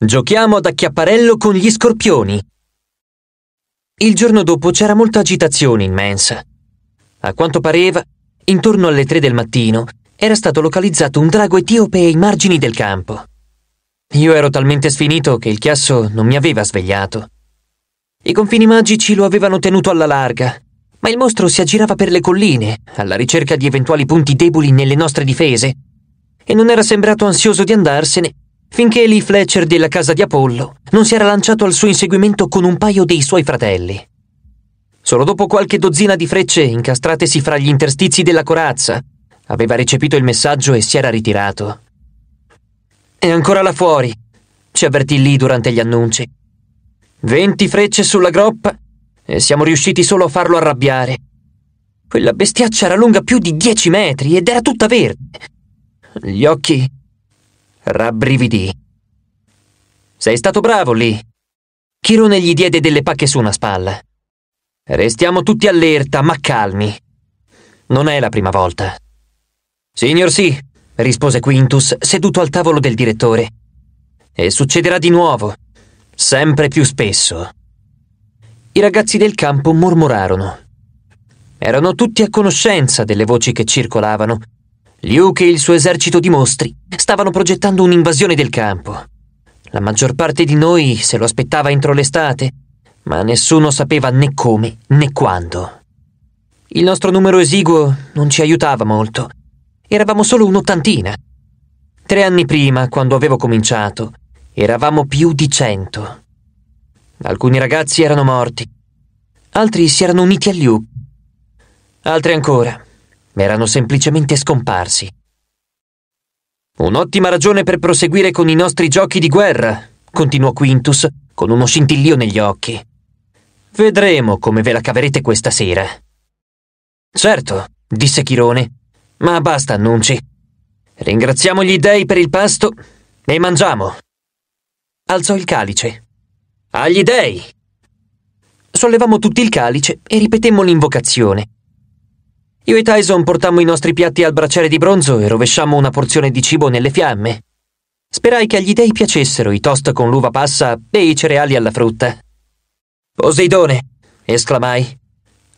Giochiamo ad acchiapparello con gli scorpioni. Il giorno dopo c'era molta agitazione in mensa. A quanto pareva, intorno alle tre del mattino, era stato localizzato un drago etiope ai margini del campo. Io ero talmente sfinito che il chiasso non mi aveva svegliato. I confini magici lo avevano tenuto alla larga, ma il mostro si aggirava per le colline, alla ricerca di eventuali punti deboli nelle nostre difese, e non era sembrato ansioso di andarsene finché Lee Fletcher della casa di Apollo non si era lanciato al suo inseguimento con un paio dei suoi fratelli. Solo dopo qualche dozzina di frecce incastratesi fra gli interstizi della corazza, aveva recepito il messaggio e si era ritirato. È ancora là fuori, ci avvertì Lee durante gli annunci. Venti frecce sulla groppa e siamo riusciti solo a farlo arrabbiare. Quella bestiaccia era lunga più di dieci metri ed era tutta verde. Gli occhi rabbrividì. Sei stato bravo lì. Chirone gli diede delle pacche su una spalla. Restiamo tutti allerta, ma calmi. Non è la prima volta. Signor sì, rispose Quintus, seduto al tavolo del direttore. E succederà di nuovo, sempre più spesso. I ragazzi del campo mormorarono. Erano tutti a conoscenza delle voci che circolavano Luke e il suo esercito di mostri stavano progettando un'invasione del campo. La maggior parte di noi se lo aspettava entro l'estate, ma nessuno sapeva né come né quando. Il nostro numero esiguo non ci aiutava molto. Eravamo solo un'ottantina. Tre anni prima, quando avevo cominciato, eravamo più di cento. Alcuni ragazzi erano morti, altri si erano uniti a Luke, altri ancora erano semplicemente scomparsi. Un'ottima ragione per proseguire con i nostri giochi di guerra, continuò Quintus, con uno scintillio negli occhi. Vedremo come ve la caverete questa sera. Certo, disse Chirone, ma basta annunci. Ringraziamo gli dei per il pasto e mangiamo. Alzò il calice. Agli dei! Sollevammo tutti il calice e ripetemmo l'invocazione io e Tyson portammo i nostri piatti al bracciere di bronzo e rovesciammo una porzione di cibo nelle fiamme. Sperai che agli dei piacessero i toast con l'uva passa e i cereali alla frutta. Poseidone! esclamai.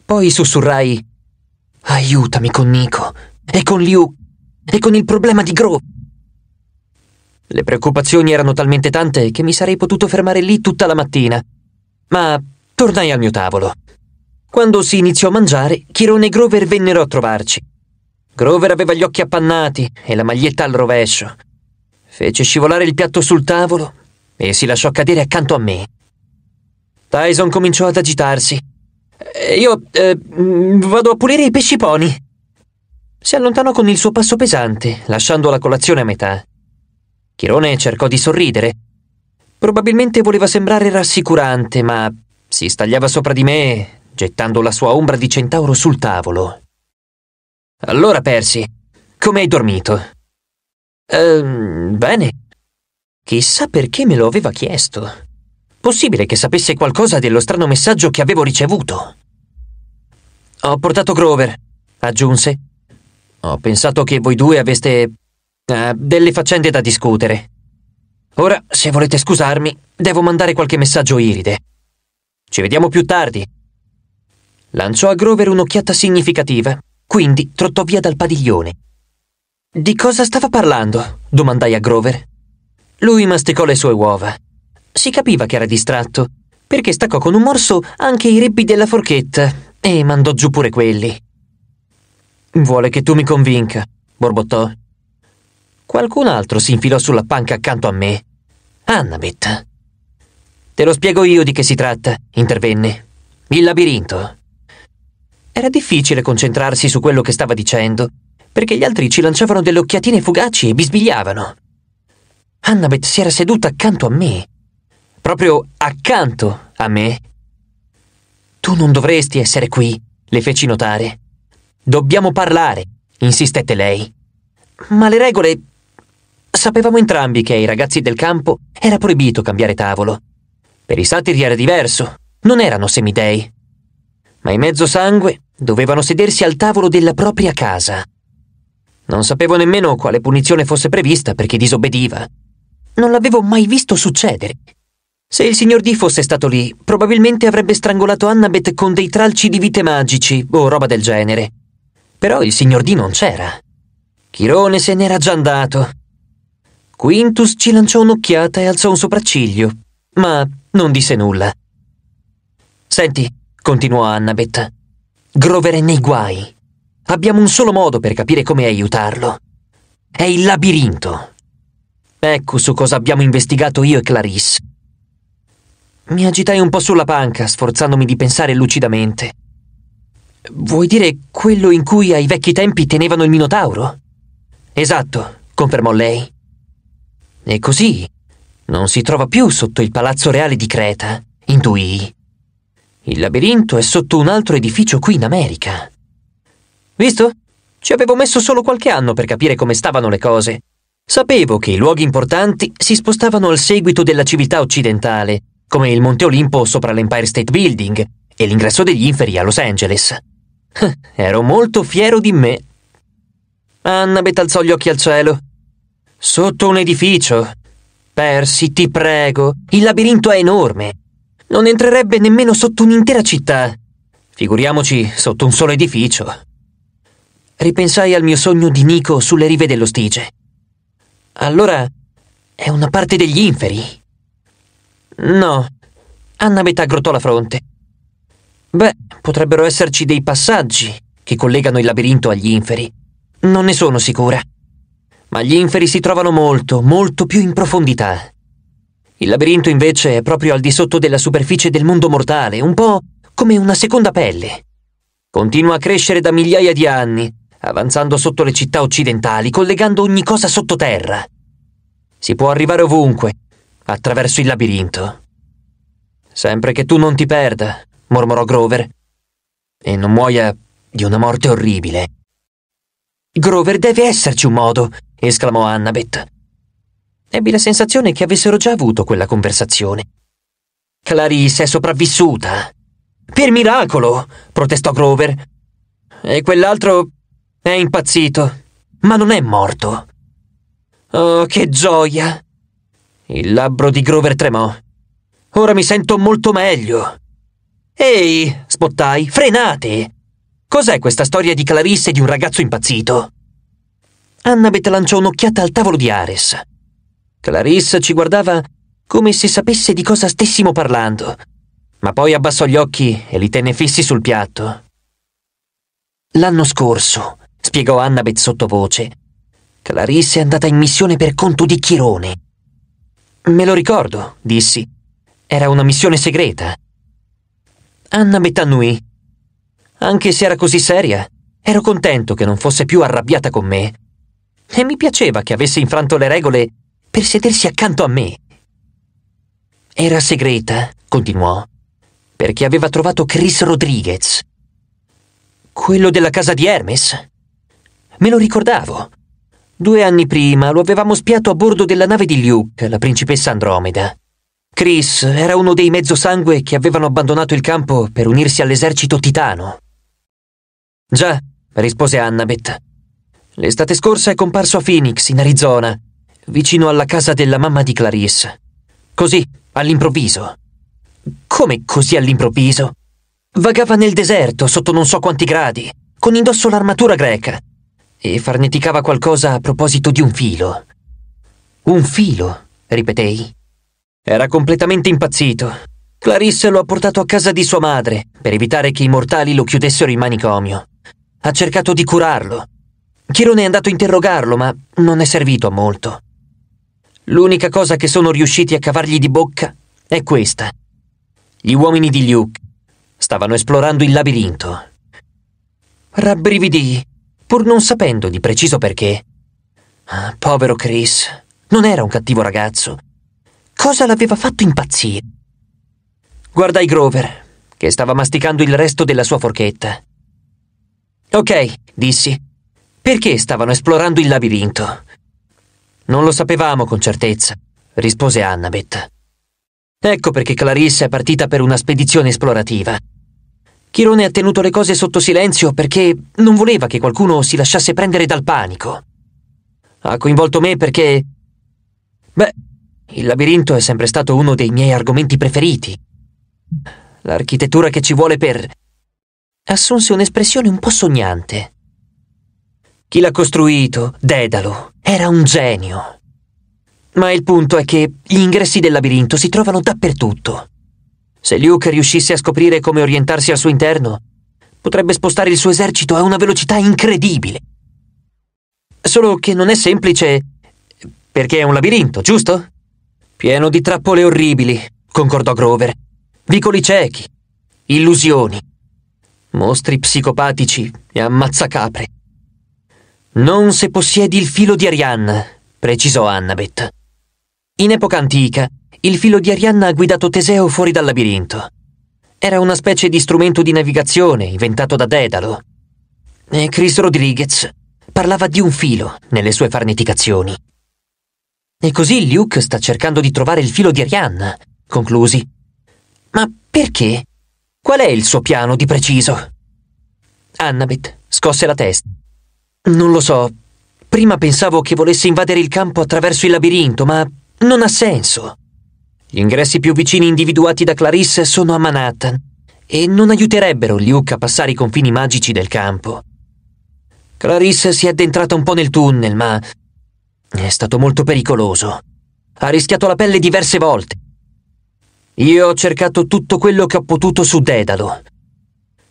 Poi sussurrai: Aiutami con Nico, e con Liu, e con il problema di Gro. Le preoccupazioni erano talmente tante che mi sarei potuto fermare lì tutta la mattina. Ma tornai al mio tavolo, quando si iniziò a mangiare, Chirone e Grover vennero a trovarci. Grover aveva gli occhi appannati e la maglietta al rovescio. Fece scivolare il piatto sul tavolo e si lasciò cadere accanto a me. Tyson cominciò ad agitarsi. Eh, io eh, vado a pulire i pesci poni. Si allontanò con il suo passo pesante, lasciando la colazione a metà. Chirone cercò di sorridere. Probabilmente voleva sembrare rassicurante, ma si stagliava sopra di me gettando la sua ombra di centauro sul tavolo. Allora, Percy, come hai dormito? Ehm, bene. Chissà perché me lo aveva chiesto. Possibile che sapesse qualcosa dello strano messaggio che avevo ricevuto. Ho portato Grover, aggiunse. Ho pensato che voi due aveste... Eh, delle faccende da discutere. Ora, se volete scusarmi, devo mandare qualche messaggio iride. Ci vediamo più tardi. Lanciò a Grover un'occhiata significativa, quindi trottò via dal padiglione. Di cosa stava parlando? domandai a Grover. Lui masticò le sue uova. Si capiva che era distratto, perché staccò con un morso anche i ribbi della forchetta e mandò giù pure quelli. Vuole che tu mi convinca, borbottò. Qualcun altro si infilò sulla panca accanto a me. Annabeth. Te lo spiego io di che si tratta, intervenne. Il labirinto. Era difficile concentrarsi su quello che stava dicendo, perché gli altri ci lanciavano delle occhiatine fugaci e bisbigliavano. Annabeth si era seduta accanto a me, proprio accanto a me. Tu non dovresti essere qui, le feci notare. Dobbiamo parlare, insistette lei. Ma le regole... Sapevamo entrambi che ai ragazzi del campo era proibito cambiare tavolo. Per i satiri era diverso, non erano semidei ma i sangue dovevano sedersi al tavolo della propria casa. Non sapevo nemmeno quale punizione fosse prevista per chi disobbediva. Non l'avevo mai visto succedere. Se il signor D fosse stato lì, probabilmente avrebbe strangolato Annabeth con dei tralci di vite magici o roba del genere. Però il signor D non c'era. Chirone se n'era già andato. Quintus ci lanciò un'occhiata e alzò un sopracciglio, ma non disse nulla. Senti, continuò Annabeth. Grover è nei guai. Abbiamo un solo modo per capire come aiutarlo. È il labirinto. Ecco su cosa abbiamo investigato io e Clarisse. Mi agitai un po' sulla panca, sforzandomi di pensare lucidamente. Vuoi dire quello in cui ai vecchi tempi tenevano il Minotauro? Esatto, confermò lei. E così non si trova più sotto il palazzo reale di Creta, intuii. Il labirinto è sotto un altro edificio qui in America. Visto? Ci avevo messo solo qualche anno per capire come stavano le cose. Sapevo che i luoghi importanti si spostavano al seguito della civiltà occidentale, come il Monte Olimpo sopra l'Empire State Building e l'ingresso degli inferi a Los Angeles. Ero molto fiero di me. Annabeth alzò gli occhi al cielo. Sotto un edificio. Persi, ti prego, il labirinto è enorme non entrerebbe nemmeno sotto un'intera città. Figuriamoci sotto un solo edificio. Ripensai al mio sogno di Nico sulle rive dello Stige. Allora è una parte degli inferi? No. Annabeth aggrottò la fronte. Beh, potrebbero esserci dei passaggi che collegano il labirinto agli inferi. Non ne sono sicura. Ma gli inferi si trovano molto, molto più in profondità. Il labirinto invece è proprio al di sotto della superficie del mondo mortale, un po' come una seconda pelle. Continua a crescere da migliaia di anni, avanzando sotto le città occidentali, collegando ogni cosa sottoterra. Si può arrivare ovunque, attraverso il labirinto. Sempre che tu non ti perda, mormorò Grover, e non muoia di una morte orribile. Grover deve esserci un modo, esclamò Annabeth. Ebbi la sensazione che avessero già avuto quella conversazione. Clarice è sopravvissuta. Per miracolo, protestò Grover. E quell'altro è impazzito, ma non è morto. Oh, che gioia! Il labbro di Grover tremò. Ora mi sento molto meglio. Ehi, spottai, frenate! Cos'è questa storia di Clarisse e di un ragazzo impazzito? Annabeth lanciò un'occhiata al tavolo di Ares. Clarissa ci guardava come se sapesse di cosa stessimo parlando, ma poi abbassò gli occhi e li tenne fissi sul piatto. L'anno scorso, spiegò Annabeth sottovoce, Clarissa è andata in missione per conto di Chirone. Me lo ricordo, dissi. Era una missione segreta. Annabeth annui. Anche se era così seria, ero contento che non fosse più arrabbiata con me. E mi piaceva che avesse infranto le regole per sedersi accanto a me. Era segreta, continuò, perché aveva trovato Chris Rodriguez. Quello della casa di Hermes? Me lo ricordavo. Due anni prima lo avevamo spiato a bordo della nave di Luke, la principessa Andromeda. Chris era uno dei mezzosangue che avevano abbandonato il campo per unirsi all'esercito titano. Già, rispose Annabeth. L'estate scorsa è comparso a Phoenix, in Arizona, vicino alla casa della mamma di Clarisse. Così, all'improvviso. Come così all'improvviso? Vagava nel deserto, sotto non so quanti gradi, con indosso l'armatura greca, e farneticava qualcosa a proposito di un filo. Un filo, ripetei. Era completamente impazzito. Clarisse lo ha portato a casa di sua madre per evitare che i mortali lo chiudessero in manicomio. Ha cercato di curarlo. Chirone è andato a interrogarlo, ma non è servito a molto. L'unica cosa che sono riusciti a cavargli di bocca è questa. Gli uomini di Luke stavano esplorando il labirinto. Rabbrividii, pur non sapendo di preciso perché. Ah, povero Chris, non era un cattivo ragazzo. Cosa l'aveva fatto impazzire? Guardai Grover, che stava masticando il resto della sua forchetta. Ok, dissi. Perché stavano esplorando il labirinto? Non lo sapevamo con certezza, rispose Annabeth. Ecco perché Clarissa è partita per una spedizione esplorativa. Chirone ha tenuto le cose sotto silenzio perché non voleva che qualcuno si lasciasse prendere dal panico. Ha coinvolto me perché... Beh, il labirinto è sempre stato uno dei miei argomenti preferiti. L'architettura che ci vuole per... assunse un'espressione un po' sognante. Chi l'ha costruito, Dedalo, era un genio. Ma il punto è che gli ingressi del labirinto si trovano dappertutto. Se Luke riuscisse a scoprire come orientarsi al suo interno, potrebbe spostare il suo esercito a una velocità incredibile. Solo che non è semplice perché è un labirinto, giusto? Pieno di trappole orribili, concordò Grover. Vicoli ciechi, illusioni, mostri psicopatici e ammazzacapre. Non se possiedi il filo di Arianna, precisò Annabeth. In epoca antica, il filo di Arianna ha guidato Teseo fuori dal labirinto. Era una specie di strumento di navigazione inventato da Dedalo. E Chris Rodriguez parlava di un filo nelle sue farneticazioni. E così Luke sta cercando di trovare il filo di Arianna, conclusi. Ma perché? Qual è il suo piano di preciso? Annabeth scosse la testa. Non lo so. Prima pensavo che volesse invadere il campo attraverso il labirinto, ma non ha senso. Gli ingressi più vicini individuati da Clarisse sono a Manhattan e non aiuterebbero Luke a passare i confini magici del campo. Clarisse si è addentrata un po' nel tunnel, ma è stato molto pericoloso. Ha rischiato la pelle diverse volte. Io ho cercato tutto quello che ho potuto su Dedalo.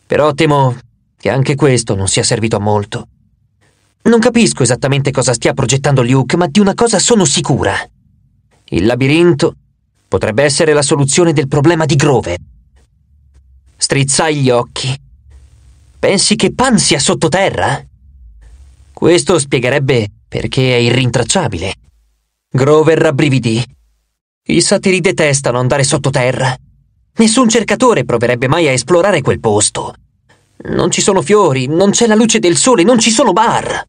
Però temo che anche questo non sia servito a molto. Non capisco esattamente cosa stia progettando Luke, ma di una cosa sono sicura. Il labirinto potrebbe essere la soluzione del problema di Grove. Strizzai gli occhi. Pensi che Pan sia sottoterra? Questo spiegherebbe perché è irrintracciabile. Grover rabbrividì. I satiri detestano andare sottoterra. Nessun cercatore proverebbe mai a esplorare quel posto. Non ci sono fiori, non c'è la luce del sole, non ci sono bar.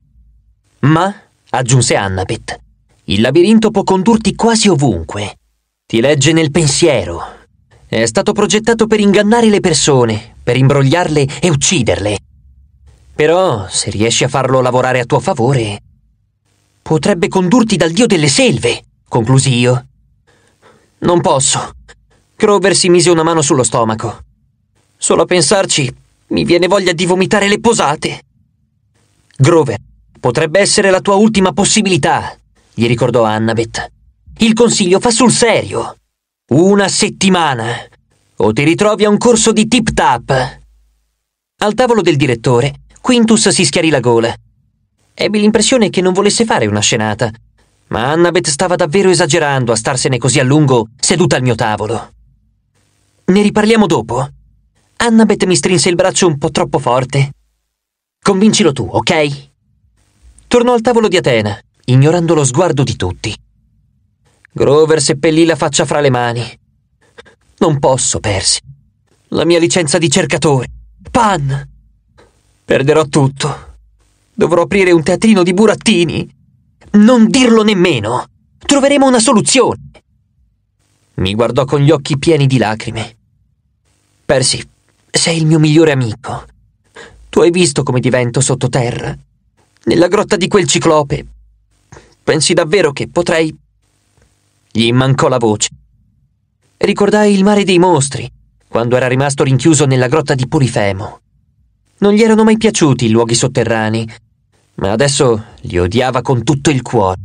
Ma, aggiunse Annabeth, il labirinto può condurti quasi ovunque. Ti legge nel pensiero. È stato progettato per ingannare le persone, per imbrogliarle e ucciderle. Però, se riesci a farlo lavorare a tuo favore, potrebbe condurti dal dio delle selve, conclusi io. Non posso. Grover si mise una mano sullo stomaco. Solo a pensarci mi viene voglia di vomitare le posate. Grover, potrebbe essere la tua ultima possibilità, gli ricordò Annabeth. Il consiglio fa sul serio. Una settimana. O ti ritrovi a un corso di tip tap. Al tavolo del direttore, Quintus si schiarì la gola. Ebbi l'impressione che non volesse fare una scenata, ma Annabeth stava davvero esagerando a starsene così a lungo seduta al mio tavolo. Ne riparliamo dopo? Annabeth mi strinse il braccio un po' troppo forte. Convincilo tu, ok? Tornò al tavolo di Atena, ignorando lo sguardo di tutti. Grover seppellì la faccia fra le mani. Non posso, Persi. La mia licenza di cercatore. Pan! Perderò tutto. Dovrò aprire un teatrino di burattini. Non dirlo nemmeno. Troveremo una soluzione. Mi guardò con gli occhi pieni di lacrime. Persi, sei il mio migliore amico. Tu hai visto come divento sottoterra, nella grotta di quel ciclope. Pensi davvero che potrei... Gli mancò la voce. Ricordai il mare dei mostri, quando era rimasto rinchiuso nella grotta di Purifemo. Non gli erano mai piaciuti i luoghi sotterranei, ma adesso li odiava con tutto il cuore.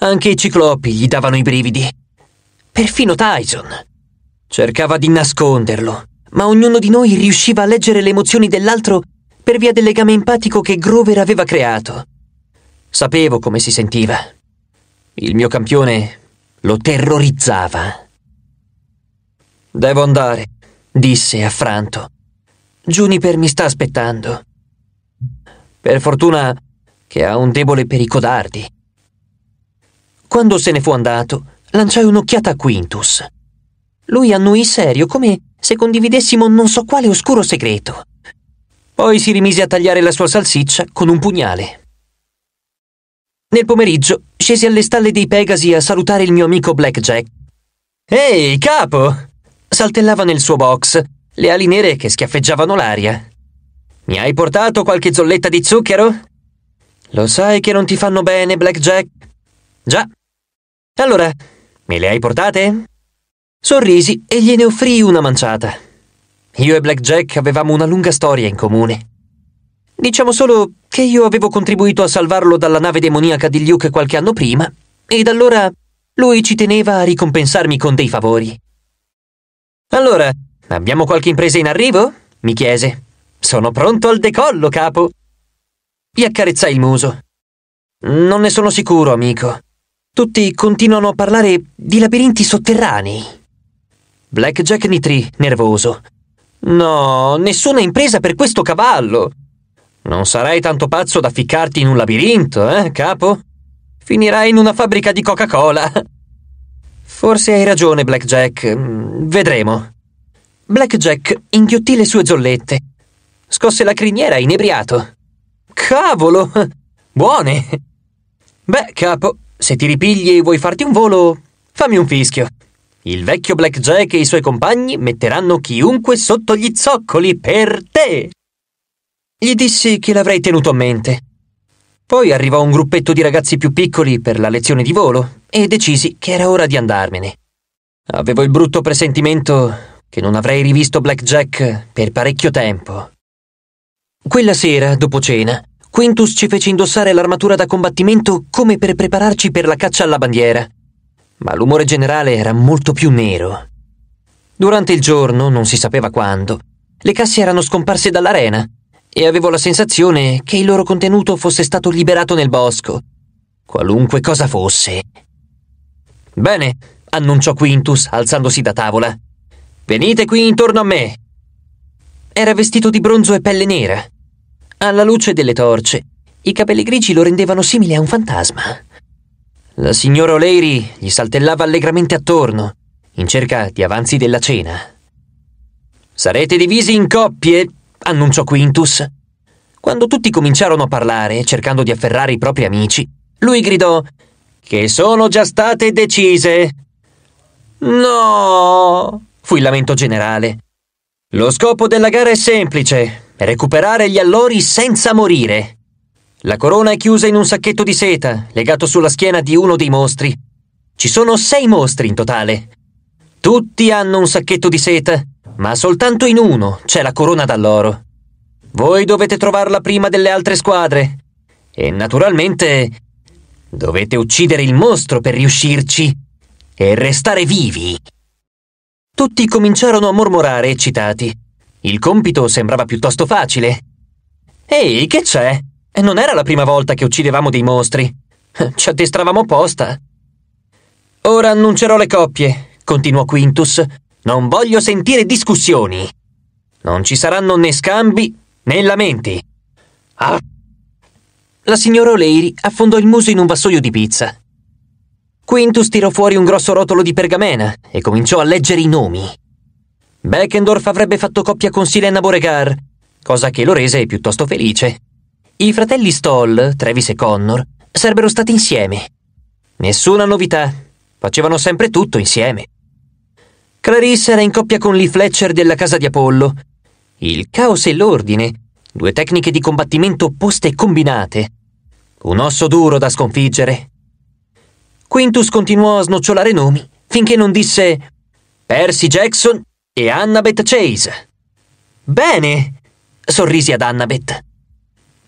Anche i ciclopi gli davano i brividi. Perfino Tyson. Cercava di nasconderlo, ma ognuno di noi riusciva a leggere le emozioni dell'altro per via del legame empatico che Grover aveva creato. Sapevo come si sentiva. Il mio campione lo terrorizzava. Devo andare, disse affranto. Juniper mi sta aspettando. Per fortuna che ha un debole per i codardi. Quando se ne fu andato, lanciai un'occhiata a Quintus. Lui annuì serio, come se condividessimo non so quale oscuro segreto. Poi si rimise a tagliare la sua salsiccia con un pugnale. Nel pomeriggio scesi alle stalle dei Pegasi a salutare il mio amico Blackjack. Ehi, capo! Saltellava nel suo box, le ali nere che schiaffeggiavano l'aria. Mi hai portato qualche zolletta di zucchero? Lo sai che non ti fanno bene, Blackjack? Già. Allora, me le hai portate? Sorrisi e gliene offrii una manciata. Io e Black Jack avevamo una lunga storia in comune. Diciamo solo che io avevo contribuito a salvarlo dalla nave demoniaca di Luke qualche anno prima, ed allora lui ci teneva a ricompensarmi con dei favori. Allora, abbiamo qualche impresa in arrivo? mi chiese. Sono pronto al decollo, capo. Gli accarezzai il muso. Non ne sono sicuro, amico. Tutti continuano a parlare di labirinti sotterranei. Blackjack nitrì, nervoso. No, nessuna impresa per questo cavallo. Non sarai tanto pazzo da ficcarti in un labirinto, eh, capo? Finirai in una fabbrica di Coca-Cola. Forse hai ragione, Blackjack. Mm, vedremo. Blackjack inghiottì le sue zollette. Scosse la criniera inebriato. Cavolo! Buone! Beh, capo, se ti ripigli e vuoi farti un volo, fammi un fischio. Il vecchio Blackjack e i suoi compagni metteranno chiunque sotto gli zoccoli per te. Gli dissi che l'avrei tenuto a mente. Poi arrivò un gruppetto di ragazzi più piccoli per la lezione di volo e decisi che era ora di andarmene. Avevo il brutto presentimento che non avrei rivisto Blackjack per parecchio tempo. Quella sera, dopo cena, Quintus ci fece indossare l'armatura da combattimento come per prepararci per la caccia alla bandiera ma l'umore generale era molto più nero. Durante il giorno, non si sapeva quando, le casse erano scomparse dall'arena e avevo la sensazione che il loro contenuto fosse stato liberato nel bosco, qualunque cosa fosse. Bene, annunciò Quintus, alzandosi da tavola. Venite qui intorno a me. Era vestito di bronzo e pelle nera. Alla luce delle torce, i capelli grigi lo rendevano simile a un fantasma. La signora O'Leary gli saltellava allegramente attorno, in cerca di avanzi della cena. Sarete divisi in coppie, annunciò Quintus. Quando tutti cominciarono a parlare, cercando di afferrare i propri amici, lui gridò Che sono già state decise. No! fu il lamento generale. Lo scopo della gara è semplice, recuperare gli allori senza morire. La corona è chiusa in un sacchetto di seta, legato sulla schiena di uno dei mostri. Ci sono sei mostri in totale. Tutti hanno un sacchetto di seta, ma soltanto in uno c'è la corona d'alloro. Voi dovete trovarla prima delle altre squadre. E naturalmente dovete uccidere il mostro per riuscirci e restare vivi. Tutti cominciarono a mormorare eccitati. Il compito sembrava piuttosto facile. Ehi, che c'è? non era la prima volta che uccidevamo dei mostri. Ci addestravamo apposta. Ora annuncerò le coppie, continuò Quintus. Non voglio sentire discussioni. Non ci saranno né scambi né lamenti. Ah. La signora O'Leary affondò il muso in un vassoio di pizza. Quintus tirò fuori un grosso rotolo di pergamena e cominciò a leggere i nomi. Beckendorf avrebbe fatto coppia con Silena Boregar, cosa che lo rese piuttosto felice. I fratelli Stoll, Travis e Connor, sarebbero stati insieme. Nessuna novità. Facevano sempre tutto insieme. Clarisse era in coppia con Lee Fletcher della casa di Apollo. Il caos e l'ordine, due tecniche di combattimento opposte e combinate. Un osso duro da sconfiggere. Quintus continuò a snocciolare nomi finché non disse Percy Jackson e Annabeth Chase. Bene, sorrisi ad Annabeth.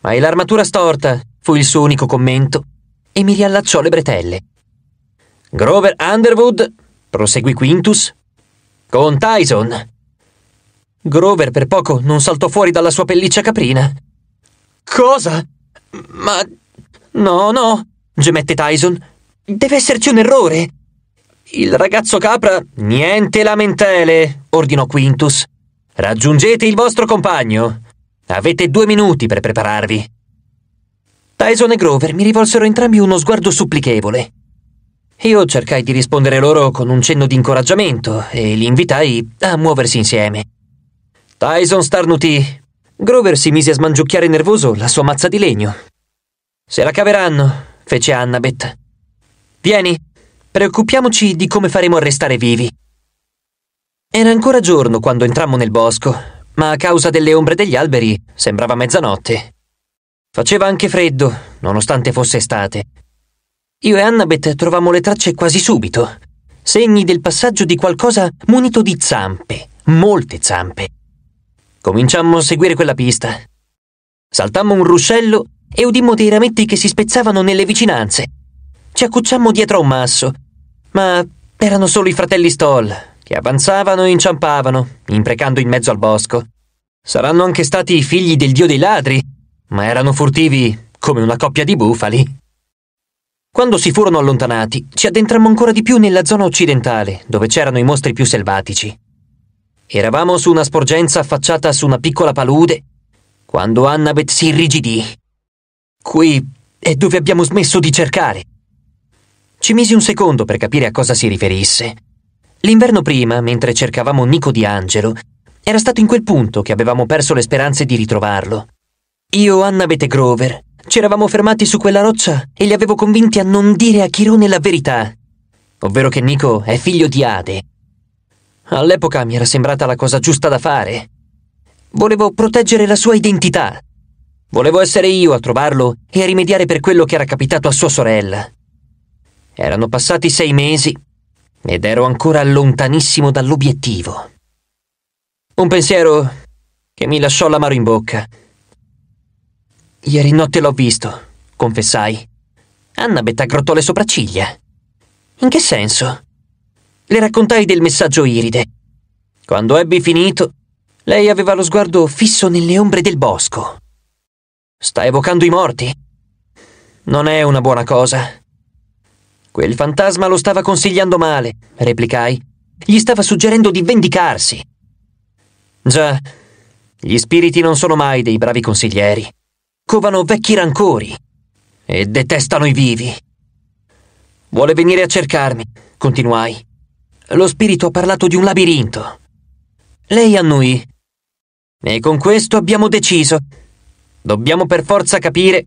Hai l'armatura storta, fu il suo unico commento, e mi riallacciò le bretelle. Grover Underwood, proseguì Quintus, con Tyson. Grover per poco non saltò fuori dalla sua pelliccia caprina. Cosa? Ma... No, no, gemette Tyson. Deve esserci un errore. Il ragazzo capra... Niente lamentele, ordinò Quintus. Raggiungete il vostro compagno. Avete due minuti per prepararvi. Tyson e Grover mi rivolsero entrambi uno sguardo supplichevole. Io cercai di rispondere loro con un cenno di incoraggiamento e li invitai a muoversi insieme. Tyson starnutì. Grover si mise a smangiucchiare nervoso la sua mazza di legno. Se la caveranno, fece Annabeth. Vieni, preoccupiamoci di come faremo a restare vivi. Era ancora giorno quando entrammo nel bosco ma a causa delle ombre degli alberi sembrava mezzanotte. Faceva anche freddo, nonostante fosse estate. Io e Annabeth trovammo le tracce quasi subito, segni del passaggio di qualcosa munito di zampe, molte zampe. Cominciammo a seguire quella pista. Saltammo un ruscello e udimmo dei rametti che si spezzavano nelle vicinanze. Ci accucciammo dietro a un masso, ma erano solo i fratelli Stoll, che avanzavano e inciampavano, imprecando in mezzo al bosco. Saranno anche stati i figli del dio dei ladri, ma erano furtivi come una coppia di bufali. Quando si furono allontanati, ci addentrammo ancora di più nella zona occidentale, dove c'erano i mostri più selvatici. Eravamo su una sporgenza affacciata su una piccola palude, quando Annabeth si irrigidì. Qui è dove abbiamo smesso di cercare. Ci misi un secondo per capire a cosa si riferisse. L'inverno prima, mentre cercavamo Nico di Angelo, era stato in quel punto che avevamo perso le speranze di ritrovarlo. Io, Anna Grover, ci eravamo fermati su quella roccia e li avevo convinti a non dire a Chirone la verità, ovvero che Nico è figlio di Ade. All'epoca mi era sembrata la cosa giusta da fare. Volevo proteggere la sua identità. Volevo essere io a trovarlo e a rimediare per quello che era capitato a sua sorella. Erano passati sei mesi ed ero ancora lontanissimo dall'obiettivo. Un pensiero che mi lasciò l'amaro in bocca. Ieri notte l'ho visto, confessai. Annabeth aggrottò le sopracciglia. In che senso? Le raccontai del messaggio iride. Quando ebbi finito, lei aveva lo sguardo fisso nelle ombre del bosco. Sta evocando i morti? Non è una buona cosa. Quel fantasma lo stava consigliando male, replicai. Gli stava suggerendo di vendicarsi. Già, gli spiriti non sono mai dei bravi consiglieri. Covano vecchi rancori e detestano i vivi. Vuole venire a cercarmi, continuai. Lo spirito ha parlato di un labirinto. Lei annui. E con questo abbiamo deciso. Dobbiamo per forza capire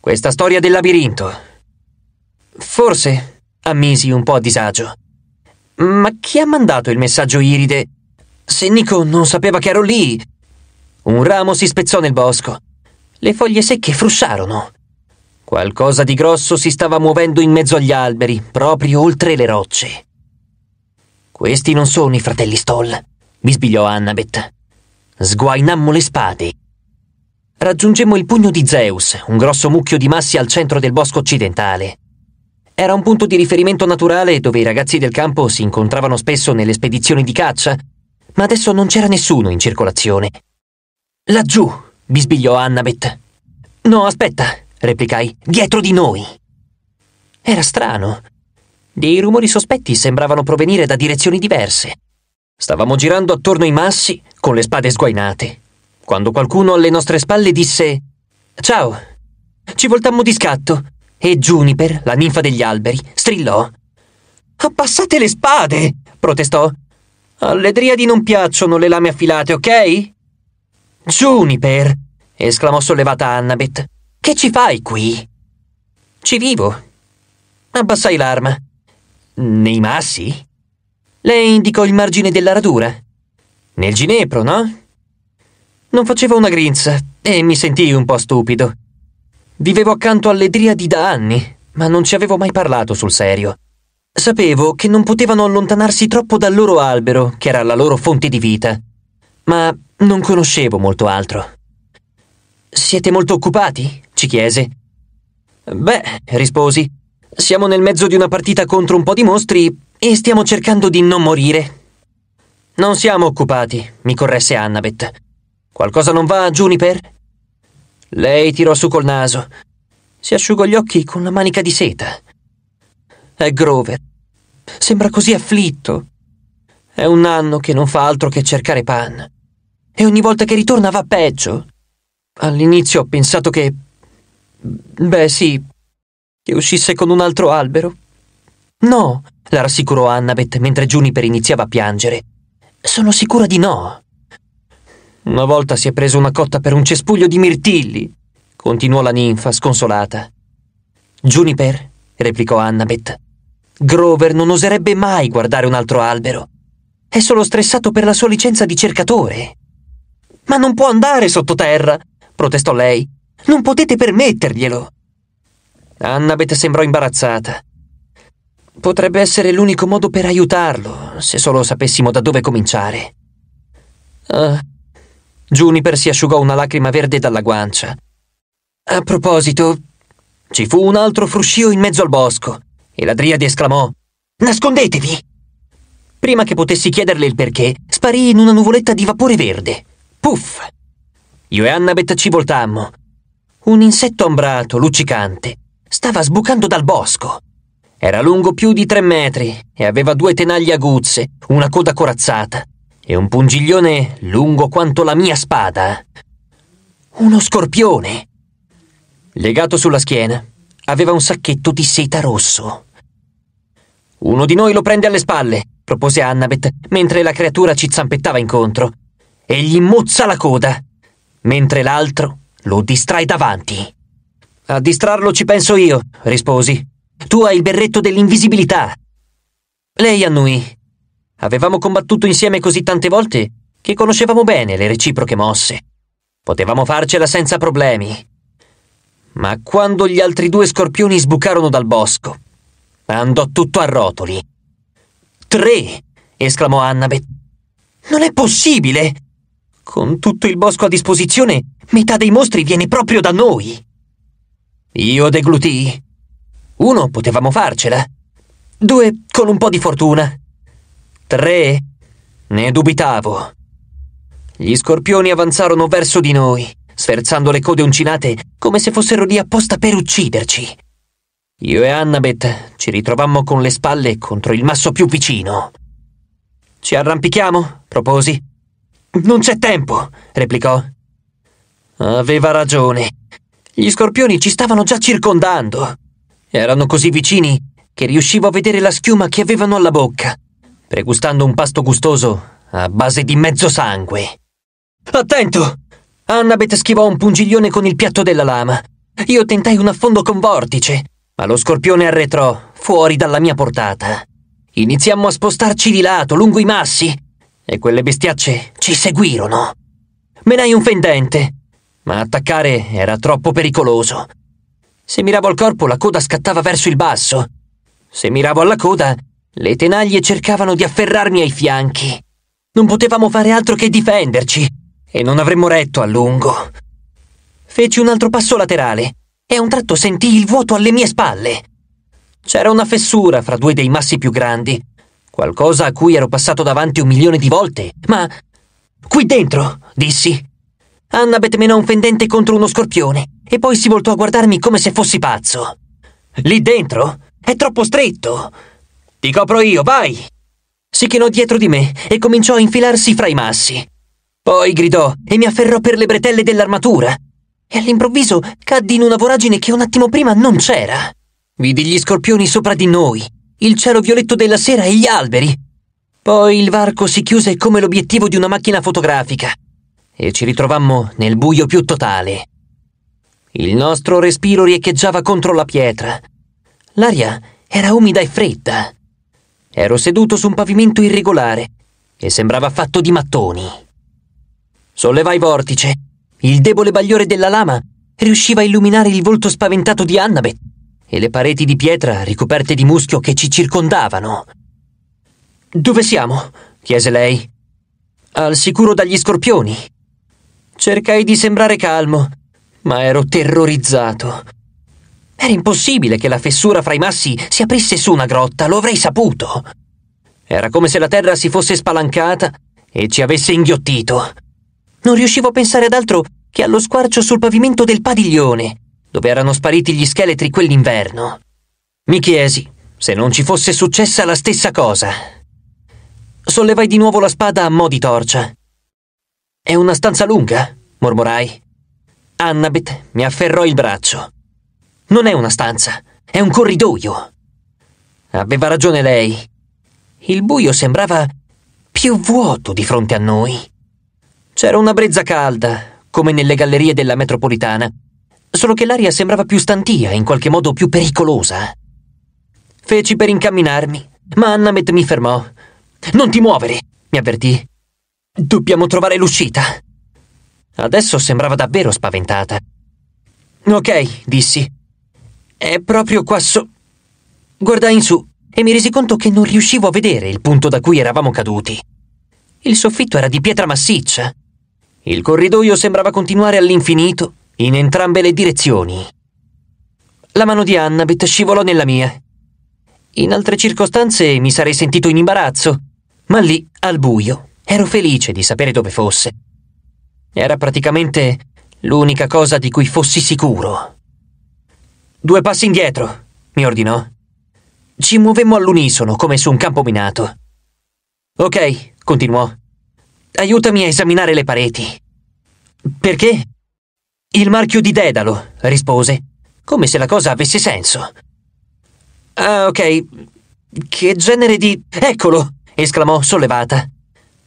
questa storia del labirinto. Forse, ammisi un po' a disagio. Ma chi ha mandato il messaggio iride? Se Nico non sapeva che ero lì. Un ramo si spezzò nel bosco. Le foglie secche frusciarono. Qualcosa di grosso si stava muovendo in mezzo agli alberi, proprio oltre le rocce. Questi non sono i fratelli Stoll, bisbigliò Annabeth. Sguainammo le spade. Raggiungemmo il pugno di Zeus, un grosso mucchio di massi al centro del bosco occidentale. Era un punto di riferimento naturale dove i ragazzi del campo si incontravano spesso nelle spedizioni di caccia, ma adesso non c'era nessuno in circolazione. Laggiù, bisbigliò Annabeth. No, aspetta, replicai, dietro di noi. Era strano. Dei rumori sospetti sembravano provenire da direzioni diverse. Stavamo girando attorno ai massi con le spade sguainate, quando qualcuno alle nostre spalle disse Ciao. Ci voltammo di scatto e Juniper, la ninfa degli alberi, strillò. Abbassate le spade! protestò. Alle driadi non piacciono le lame affilate, ok? Juniper! esclamò sollevata Annabeth. Che ci fai qui? Ci vivo. Abbassai l'arma. Nei massi? Lei indicò il margine della radura. Nel ginepro, no? Non facevo una grinza e mi sentii un po' stupido. Vivevo accanto alle Driadi da anni, ma non ci avevo mai parlato sul serio. Sapevo che non potevano allontanarsi troppo dal loro albero, che era la loro fonte di vita, ma non conoscevo molto altro. Siete molto occupati? ci chiese. Beh, risposi, siamo nel mezzo di una partita contro un po' di mostri e stiamo cercando di non morire. Non siamo occupati, mi corresse Annabeth. Qualcosa non va a Juniper? Lei tirò su col naso. Si asciugò gli occhi con la manica di seta. È Grover. Sembra così afflitto. È un anno che non fa altro che cercare Pan. E ogni volta che ritorna va peggio. All'inizio ho pensato che... Beh sì, che uscisse con un altro albero. No, la rassicurò Annabeth mentre Juniper iniziava a piangere. Sono sicura di no. Una volta si è preso una cotta per un cespuglio di mirtilli, continuò la ninfa sconsolata. Juniper, replicò Annabeth. Grover non oserebbe mai guardare un altro albero. È solo stressato per la sua licenza di cercatore. Ma non può andare sottoterra, protestò lei. Non potete permetterglielo. Annabeth sembrò imbarazzata. Potrebbe essere l'unico modo per aiutarlo, se solo sapessimo da dove cominciare. Ah, Juniper si asciugò una lacrima verde dalla guancia. A proposito, ci fu un altro fruscio in mezzo al bosco e la Driade esclamò: Nascondetevi! Prima che potessi chiederle il perché, sparì in una nuvoletta di vapore verde. Puff! Io e Annabeth ci voltammo. Un insetto ambrato, luccicante, stava sbucando dal bosco. Era lungo più di tre metri e aveva due tenaglie aguzze, una coda corazzata e un pungiglione lungo quanto la mia spada. Uno scorpione! Legato sulla schiena, aveva un sacchetto di seta rosso. Uno di noi lo prende alle spalle, propose Annabeth, mentre la creatura ci zampettava incontro, e gli mozza la coda, mentre l'altro lo distrae davanti. A distrarlo ci penso io, risposi. Tu hai il berretto dell'invisibilità. Lei annui Avevamo combattuto insieme così tante volte che conoscevamo bene le reciproche mosse. Potevamo farcela senza problemi. Ma quando gli altri due scorpioni sbucarono dal bosco, andò tutto a rotoli. Tre! esclamò Annabeth. Non è possibile! Con tutto il bosco a disposizione, metà dei mostri viene proprio da noi! Io deglutii. Uno potevamo farcela. Due con un po' di fortuna. Tre? Ne dubitavo. Gli scorpioni avanzarono verso di noi, sferzando le code uncinate come se fossero lì apposta per ucciderci. Io e Annabeth ci ritrovammo con le spalle contro il masso più vicino. Ci arrampichiamo? proposi. Non c'è tempo, replicò. Aveva ragione. Gli scorpioni ci stavano già circondando. Erano così vicini che riuscivo a vedere la schiuma che avevano alla bocca pregustando un pasto gustoso a base di mezzo sangue. Attento! Annabeth schivò un pungiglione con il piatto della lama. Io tentai un affondo con vortice, ma lo scorpione arretrò, fuori dalla mia portata. Iniziammo a spostarci di lato, lungo i massi, e quelle bestiacce ci seguirono. Menai un fendente, ma attaccare era troppo pericoloso. Se miravo al corpo, la coda scattava verso il basso. Se miravo alla coda, le tenaglie cercavano di afferrarmi ai fianchi. Non potevamo fare altro che difenderci e non avremmo retto a lungo. Feci un altro passo laterale e a un tratto sentii il vuoto alle mie spalle. C'era una fessura fra due dei massi più grandi, qualcosa a cui ero passato davanti un milione di volte, ma... Qui dentro, dissi. Annabeth menò un fendente contro uno scorpione e poi si voltò a guardarmi come se fossi pazzo. Lì dentro? È troppo stretto! Ti copro io, vai! Si chinò dietro di me e cominciò a infilarsi fra i massi. Poi gridò e mi afferrò per le bretelle dell'armatura. E all'improvviso caddi in una voragine che un attimo prima non c'era. Vidi gli scorpioni sopra di noi, il cielo violetto della sera e gli alberi. Poi il varco si chiuse come l'obiettivo di una macchina fotografica e ci ritrovammo nel buio più totale. Il nostro respiro riecheggiava contro la pietra. L'aria era umida e fredda. Ero seduto su un pavimento irregolare che sembrava fatto di mattoni. Sollevai vortice. Il debole bagliore della lama riusciva a illuminare il volto spaventato di Annabeth e le pareti di pietra ricoperte di muschio che ci circondavano. Dove siamo? chiese lei. Al sicuro dagli scorpioni. Cercai di sembrare calmo, ma ero terrorizzato. Era impossibile che la fessura fra i massi si aprisse su una grotta, lo avrei saputo. Era come se la terra si fosse spalancata e ci avesse inghiottito. Non riuscivo a pensare ad altro che allo squarcio sul pavimento del padiglione, dove erano spariti gli scheletri quell'inverno. Mi chiesi se non ci fosse successa la stessa cosa. Sollevai di nuovo la spada a mo' di torcia. È una stanza lunga, mormorai. Annabeth mi afferrò il braccio. Non è una stanza, è un corridoio. Aveva ragione lei. Il buio sembrava più vuoto di fronte a noi. C'era una brezza calda, come nelle gallerie della metropolitana, solo che l'aria sembrava più stantia, in qualche modo più pericolosa. Feci per incamminarmi, ma Annamet mi fermò. Non ti muovere, mi avvertì. Dobbiamo trovare l'uscita. Adesso sembrava davvero spaventata. Ok, dissi. È proprio qua so. Guardai in su e mi resi conto che non riuscivo a vedere il punto da cui eravamo caduti. Il soffitto era di pietra massiccia. Il corridoio sembrava continuare all'infinito, in entrambe le direzioni. La mano di Annabeth scivolò nella mia. In altre circostanze mi sarei sentito in imbarazzo, ma lì, al buio, ero felice di sapere dove fosse. Era praticamente l'unica cosa di cui fossi sicuro. Due passi indietro, mi ordinò. Ci muovemmo all'unisono, come su un campo minato. Ok, continuò. Aiutami a esaminare le pareti. Perché? Il marchio di Dedalo, rispose, come se la cosa avesse senso. Ah, ok. Che genere di... Eccolo! esclamò, sollevata.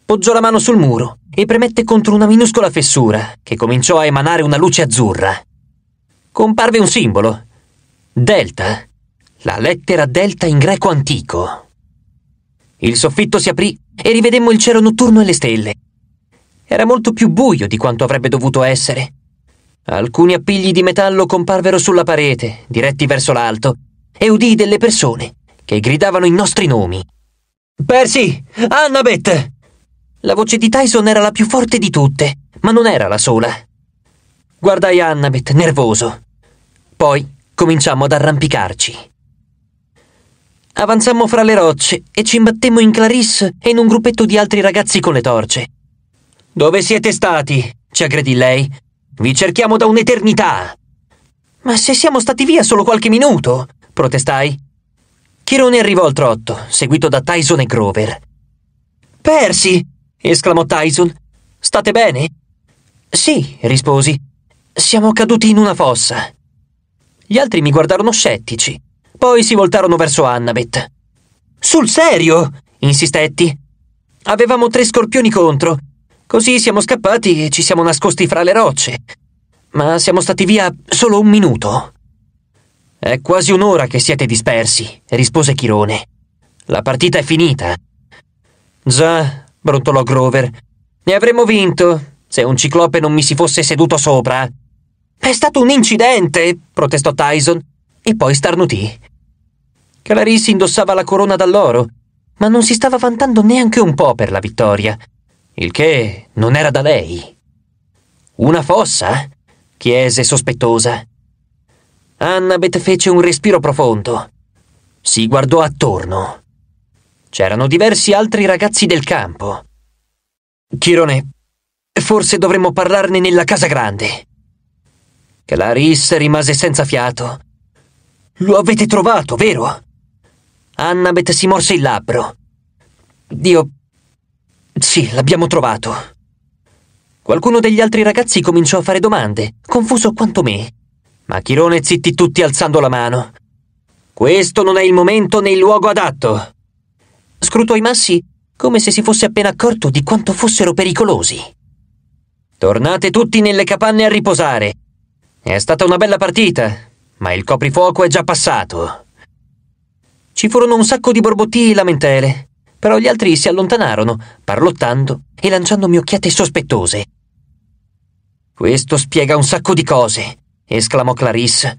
Poggiò la mano sul muro e premette contro una minuscola fessura, che cominciò a emanare una luce azzurra. Comparve un simbolo, Delta, la lettera delta in greco antico. Il soffitto si aprì e rivedemmo il cielo notturno e le stelle. Era molto più buio di quanto avrebbe dovuto essere. Alcuni appigli di metallo comparvero sulla parete, diretti verso l'alto, e udii delle persone che gridavano i nostri nomi. Percy! Annabeth! La voce di Tyson era la più forte di tutte, ma non era la sola. Guardai Annabeth, nervoso. Poi cominciammo ad arrampicarci. Avanzammo fra le rocce e ci imbattemmo in Clarisse e in un gruppetto di altri ragazzi con le torce. Dove siete stati? ci aggredì lei. Vi cerchiamo da un'eternità. Ma se siamo stati via solo qualche minuto, protestai. Chirone arrivò al trotto, seguito da Tyson e Grover. Persi! esclamò Tyson. State bene? Sì, risposi. Siamo caduti in una fossa. Gli altri mi guardarono scettici. Poi si voltarono verso Annabeth. Sul serio? insistetti. Avevamo tre scorpioni contro. Così siamo scappati e ci siamo nascosti fra le rocce. Ma siamo stati via solo un minuto. È quasi un'ora che siete dispersi, rispose Chirone. La partita è finita. Già, brontolò Grover. Ne avremmo vinto, se un ciclope non mi si fosse seduto sopra. È stato un incidente, protestò Tyson, e poi starnutì. Clarice indossava la corona d'alloro, ma non si stava vantando neanche un po' per la vittoria, il che non era da lei. Una fossa? chiese sospettosa. Annabeth fece un respiro profondo. Si guardò attorno. C'erano diversi altri ragazzi del campo. Chirone, forse dovremmo parlarne nella casa grande. Clarisse rimase senza fiato. Lo avete trovato, vero? Annabeth si morse il labbro. Dio. Sì, l'abbiamo trovato. Qualcuno degli altri ragazzi cominciò a fare domande, confuso quanto me. Ma Chirone zitti tutti alzando la mano. Questo non è il momento né il luogo adatto. Scrutò i massi come se si fosse appena accorto di quanto fossero pericolosi. Tornate tutti nelle capanne a riposare è stata una bella partita, ma il coprifuoco è già passato. Ci furono un sacco di borbottii e lamentele, però gli altri si allontanarono, parlottando e lanciandomi occhiate sospettose. Questo spiega un sacco di cose, esclamò Clarisse.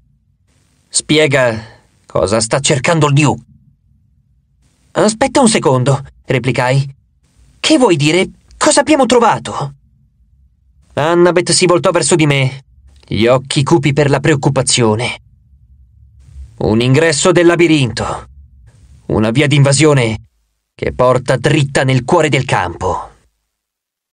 Spiega cosa sta cercando il Diu. Aspetta un secondo, replicai. Che vuoi dire? Cosa abbiamo trovato? Annabeth si voltò verso di me, gli occhi cupi per la preoccupazione. Un ingresso del labirinto, una via d'invasione che porta dritta nel cuore del campo.